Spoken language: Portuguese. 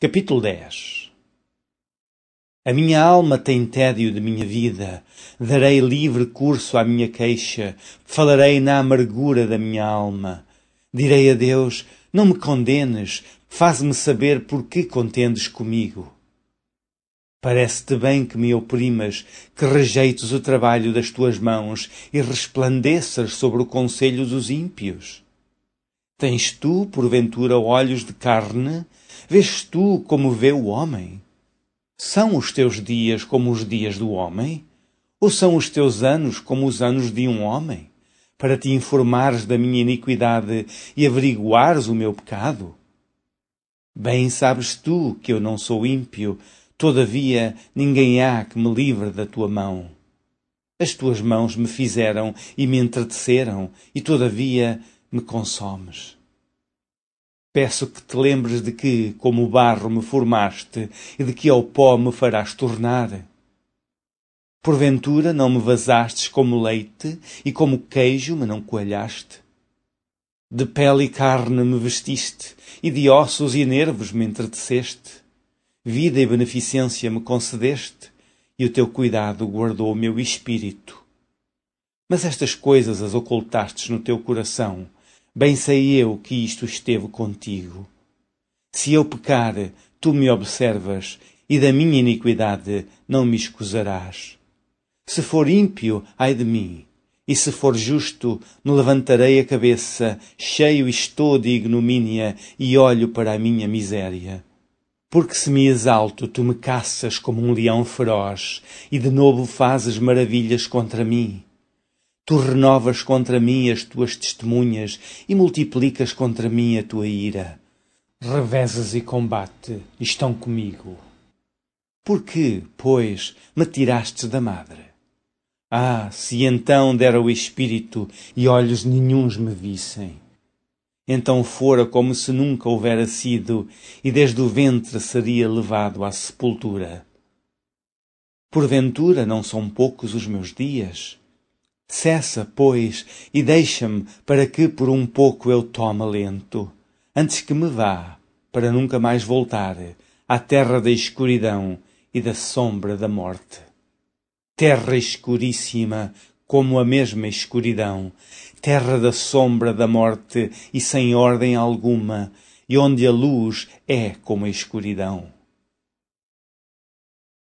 Capítulo 10 A minha alma tem tédio de minha vida, darei livre curso à minha queixa, falarei na amargura da minha alma. Direi a Deus: Não me condenes, faz-me saber por que contendes comigo. Parece-te bem que me oprimas, que rejeites o trabalho das tuas mãos e resplandeças sobre o conselho dos ímpios. Tens tu, porventura, olhos de carne? Vês tu como vê o homem? São os teus dias como os dias do homem? Ou são os teus anos como os anos de um homem? Para te informares da minha iniquidade e averiguares o meu pecado? Bem sabes tu que eu não sou ímpio, todavia ninguém há que me livre da tua mão. As tuas mãos me fizeram e me entreteceram, e todavia me consomes. Peço que te lembres de que, como barro, me formaste e de que ao pó me farás tornar. Porventura não me vazastes como leite e como queijo me não coalhaste. De pele e carne me vestiste e de ossos e nervos me entreteceste. Vida e beneficência me concedeste e o teu cuidado guardou o meu espírito. Mas estas coisas as ocultastes no teu coração Bem sei eu que isto esteve contigo. Se eu pecar, tu me observas, e da minha iniquidade não me escusarás. Se for ímpio, ai de mim, e se for justo, me levantarei a cabeça, cheio estou de ignomínia, e olho para a minha miséria. Porque se me exalto, tu me caças como um leão feroz, e de novo fazes maravilhas contra mim. Tu renovas contra mim as tuas testemunhas e multiplicas contra mim a tua ira. Revezas e combate estão comigo. Por que, pois, me tiraste da madre? Ah, se então dera o espírito e olhos nenhuns me vissem! Então fora como se nunca houvera sido, e desde o ventre seria levado à sepultura. Porventura não são poucos os meus dias? Cessa, pois, e deixa-me para que por um pouco eu tome alento, antes que me vá, para nunca mais voltar, à terra da escuridão e da sombra da morte. Terra escuríssima, como a mesma escuridão, terra da sombra da morte e sem ordem alguma, e onde a luz é como a escuridão.